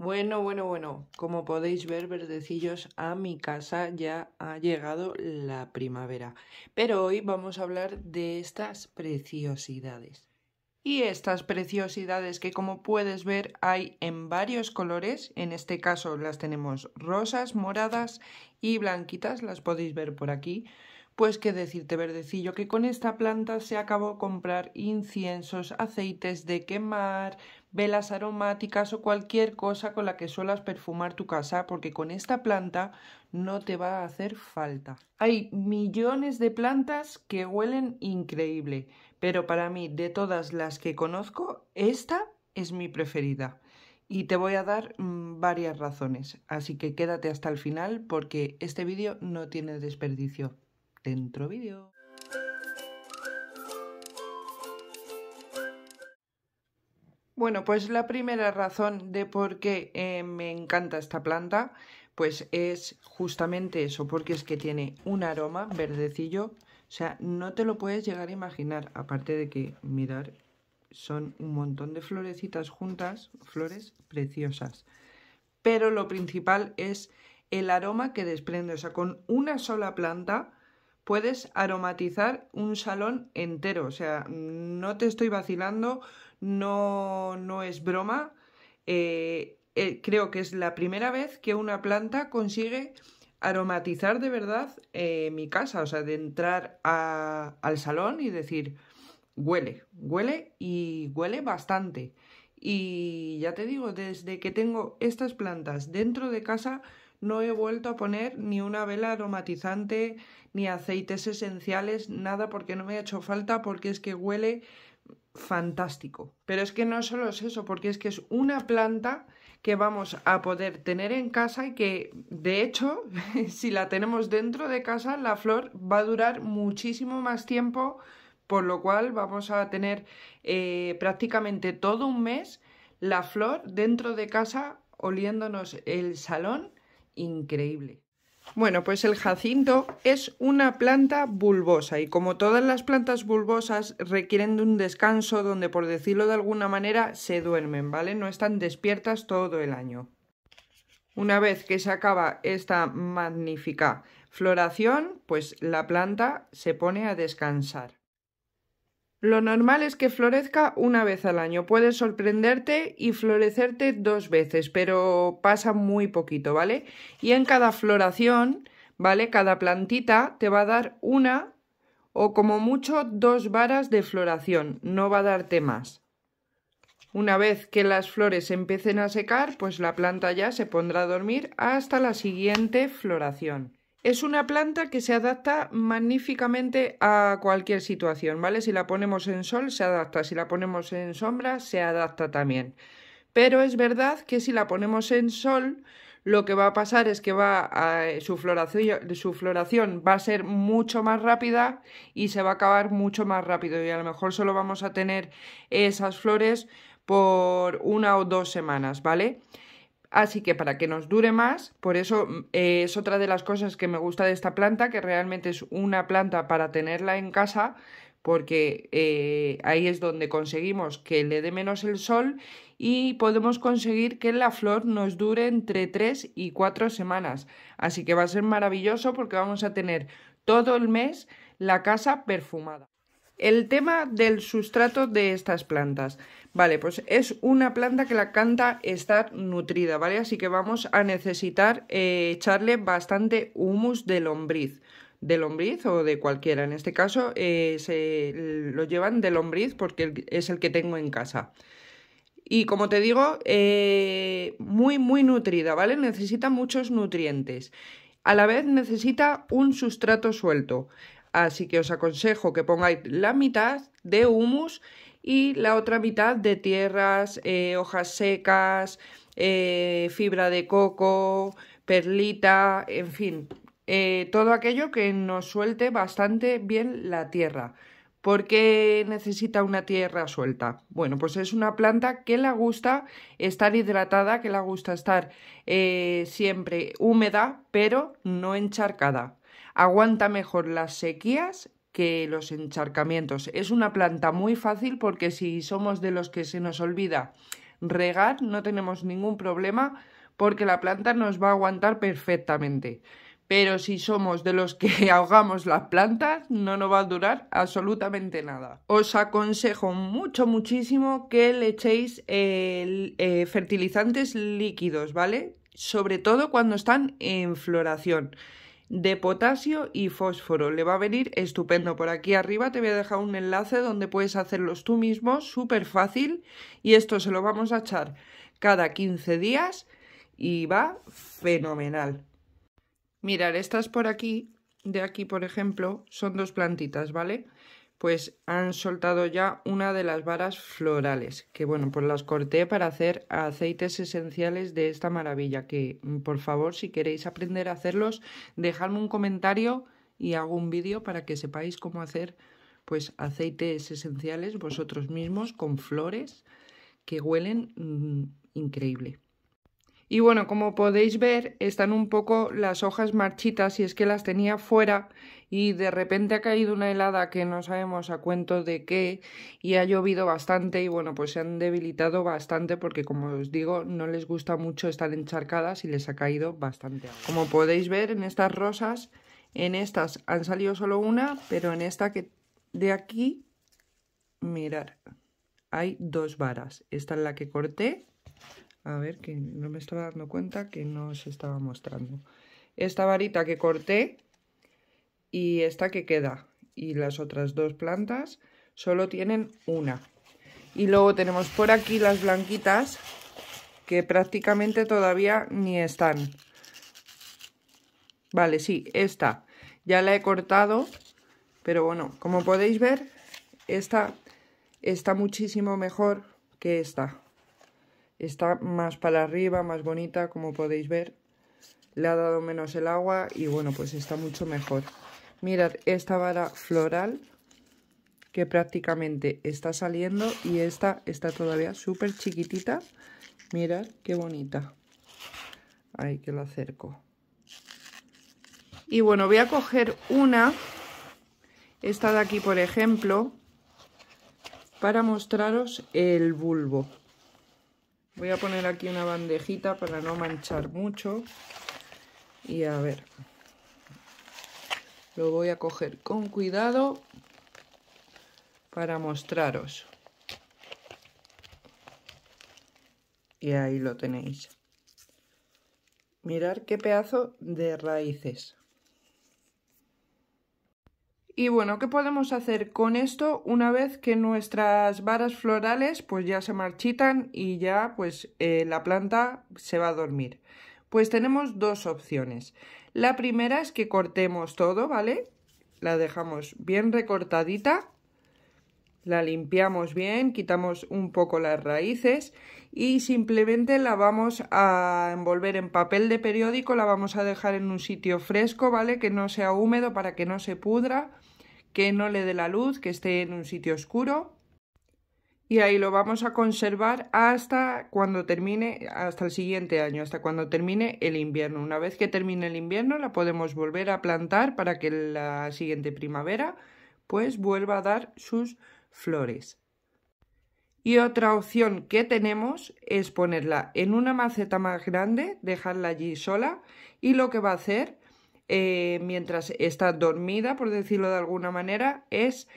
Bueno, bueno, bueno, como podéis ver, verdecillos, a mi casa ya ha llegado la primavera. Pero hoy vamos a hablar de estas preciosidades. Y estas preciosidades que como puedes ver hay en varios colores, en este caso las tenemos rosas, moradas y blanquitas, las podéis ver por aquí. Pues que decirte, verdecillo, que con esta planta se acabó comprar inciensos, aceites de quemar, velas aromáticas o cualquier cosa con la que suelas perfumar tu casa, porque con esta planta no te va a hacer falta. Hay millones de plantas que huelen increíble, pero para mí, de todas las que conozco, esta es mi preferida. Y te voy a dar mm, varias razones, así que quédate hasta el final porque este vídeo no tiene desperdicio. Dentro vídeo. Bueno, pues la primera razón de por qué eh, me encanta esta planta, pues es justamente eso, porque es que tiene un aroma verdecillo, o sea, no te lo puedes llegar a imaginar, aparte de que, mirar, son un montón de florecitas juntas, flores preciosas. Pero lo principal es el aroma que desprende, o sea, con una sola planta puedes aromatizar un salón entero, o sea, no te estoy vacilando, no, no es broma. Eh, eh, creo que es la primera vez que una planta consigue aromatizar de verdad eh, mi casa, o sea, de entrar al salón y decir, huele, huele y huele bastante. Y ya te digo, desde que tengo estas plantas dentro de casa, no he vuelto a poner ni una vela aromatizante, ni aceites esenciales, nada porque no me ha hecho falta, porque es que huele fantástico. Pero es que no solo es eso, porque es que es una planta que vamos a poder tener en casa y que de hecho si la tenemos dentro de casa la flor va a durar muchísimo más tiempo por lo cual vamos a tener eh, prácticamente todo un mes la flor dentro de casa oliéndonos el salón increíble. Bueno, pues el jacinto es una planta bulbosa y como todas las plantas bulbosas requieren de un descanso donde por decirlo de alguna manera se duermen, ¿vale? No están despiertas todo el año. Una vez que se acaba esta magnífica floración, pues la planta se pone a descansar. Lo normal es que florezca una vez al año. Puede sorprenderte y florecerte dos veces, pero pasa muy poquito, ¿vale? Y en cada floración, ¿vale? Cada plantita te va a dar una o como mucho dos varas de floración, no va a darte más. Una vez que las flores empiecen a secar, pues la planta ya se pondrá a dormir hasta la siguiente floración. Es una planta que se adapta magníficamente a cualquier situación, ¿vale? Si la ponemos en sol, se adapta, si la ponemos en sombra, se adapta también. Pero es verdad que si la ponemos en sol, lo que va a pasar es que va su, floración, su floración va a ser mucho más rápida y se va a acabar mucho más rápido y a lo mejor solo vamos a tener esas flores por una o dos semanas, ¿vale? Así que para que nos dure más, por eso mm, eh, es otra de las cosas que me gusta de esta planta, que realmente es una planta para tenerla en casa, porque eh, ahí es donde conseguimos que le dé menos el sol y podemos conseguir que la flor nos dure entre 3 y 4 semanas. Así que va a ser maravilloso porque vamos a tener todo el mes la casa perfumada. El tema del sustrato de estas plantas. Vale, pues es una planta que la canta estar nutrida, ¿vale? Así que vamos a necesitar eh, echarle bastante humus de lombriz. De lombriz o de cualquiera. En este caso eh, se lo llevan de lombriz porque es el que tengo en casa. Y como te digo, eh, muy, muy nutrida, ¿vale? Necesita muchos nutrientes. A la vez necesita un sustrato suelto. Así que os aconsejo que pongáis la mitad de humus y la otra mitad de tierras, eh, hojas secas, eh, fibra de coco, perlita, en fin, eh, todo aquello que nos suelte bastante bien la tierra. ¿Por qué necesita una tierra suelta? Bueno, pues es una planta que le gusta estar hidratada, que le gusta estar siempre húmeda, pero no encharcada. Aguanta mejor las sequías que los encharcamientos. Es una planta muy fácil porque si somos de los que se nos olvida regar, no tenemos ningún problema porque la planta nos va a aguantar perfectamente. Pero si somos de los que ahogamos las plantas, no nos va a durar absolutamente nada. Os aconsejo mucho, muchísimo que le echéis eh, fertilizantes líquidos, ¿vale? Sobre todo cuando están en floración de potasio y fósforo. Le va a venir estupendo. Por aquí arriba te voy a dejar un enlace donde puedes hacerlos tú mismo, súper fácil. Y esto se lo vamos a echar cada 15 días y va fenomenal. Mirar, estas por aquí, de aquí por ejemplo, son dos plantitas, ¿vale? pues han soltado ya una de las varas florales, que bueno, pues las corté para hacer aceites esenciales de esta maravilla, que mm, por favor, si queréis aprender a hacerlos, dejadme un comentario y hago un vídeo para que sepáis cómo hacer pues aceites esenciales vosotros mismos con flores que huelen mm, increíble. Y bueno, como podéis ver, están un poco las hojas marchitas y es que las tenía fuera y de repente ha caído una helada que no sabemos a cuento de qué y ha llovido bastante y bueno, pues se han debilitado bastante porque como os digo, no les gusta mucho estar encharcadas y les ha caído bastante agua. Como podéis ver, en estas rosas, en estas han salido solo una, pero en esta que de aquí, mirar, hay dos varas. Esta es la que corté a ver, que no me estaba dando cuenta que no se estaba mostrando. Esta varita que corté y esta que queda. Y las otras dos plantas solo tienen una. Y luego tenemos por aquí las blanquitas que prácticamente todavía ni están. Vale, sí, esta ya la he cortado, pero bueno, como podéis ver, esta está muchísimo mejor que esta. Está más para arriba, más bonita, como podéis ver. Le ha dado menos el agua y bueno, pues está mucho mejor. Mirad esta vara floral que prácticamente está saliendo y esta está todavía súper chiquitita. Mirad qué bonita. Ahí que la acerco. Y bueno, voy a coger una, esta de aquí por ejemplo, para mostraros el bulbo. Voy a poner aquí una bandejita para no manchar mucho. Y a ver. Lo voy a coger con cuidado para mostraros. Y ahí lo tenéis. Mirad qué pedazo de raíces. Y bueno, ¿qué podemos hacer con esto una vez que nuestras varas florales pues ya se marchitan y ya pues eh, la planta se va a dormir? Pues tenemos dos opciones. La primera es que cortemos todo, ¿vale? La dejamos bien recortadita la limpiamos bien, quitamos un poco las raíces y simplemente la vamos a envolver en papel de periódico, la vamos a dejar en un sitio fresco, ¿vale? Que no sea húmedo para que no se pudra, que no le dé la luz, que esté en un sitio oscuro y ahí lo vamos a conservar hasta cuando termine, hasta el siguiente año, hasta cuando termine el invierno. Una vez que termine el invierno la podemos volver a plantar para que la siguiente primavera pues vuelva a dar sus flores. Y otra opción que tenemos es ponerla en una maceta más grande, dejarla allí sola y lo que va a hacer eh, mientras está dormida, por decirlo de alguna manera, es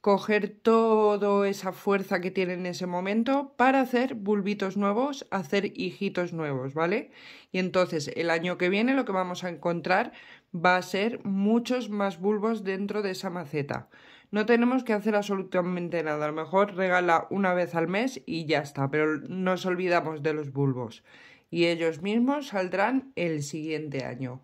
coger toda esa fuerza que tiene en ese momento para hacer bulbitos nuevos, hacer hijitos nuevos, ¿vale? Y entonces el año que viene lo que vamos a encontrar va a ser muchos más bulbos dentro de esa maceta. No tenemos que hacer absolutamente nada. A lo mejor regala una vez al mes y ya está, pero nos olvidamos de los bulbos. Y ellos mismos saldrán el siguiente año.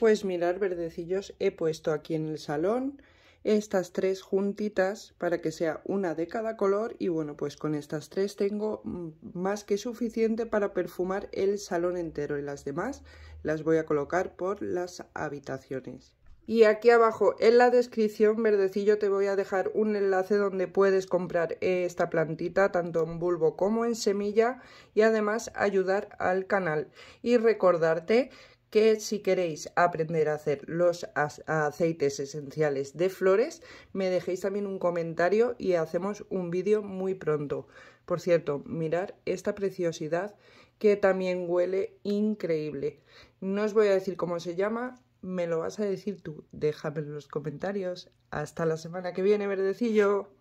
Pues mirar, verdecillos, he puesto aquí en el salón estas tres juntitas para que sea una de cada color y bueno pues con estas tres tengo más que suficiente para perfumar el salón entero y las demás las voy a colocar por las habitaciones y aquí abajo en la descripción, verdecillo, te voy a dejar un enlace donde puedes comprar esta plantita, tanto en bulbo como en semilla, y además ayudar al canal. Y recordarte que si queréis aprender a hacer los aceites esenciales de flores, me dejéis también un comentario y hacemos un vídeo muy pronto. Por cierto, mirar esta preciosidad que también huele increíble. No os voy a decir cómo se llama, me lo vas a decir tú. Déjame en los comentarios. Hasta la semana que viene, verdecillo.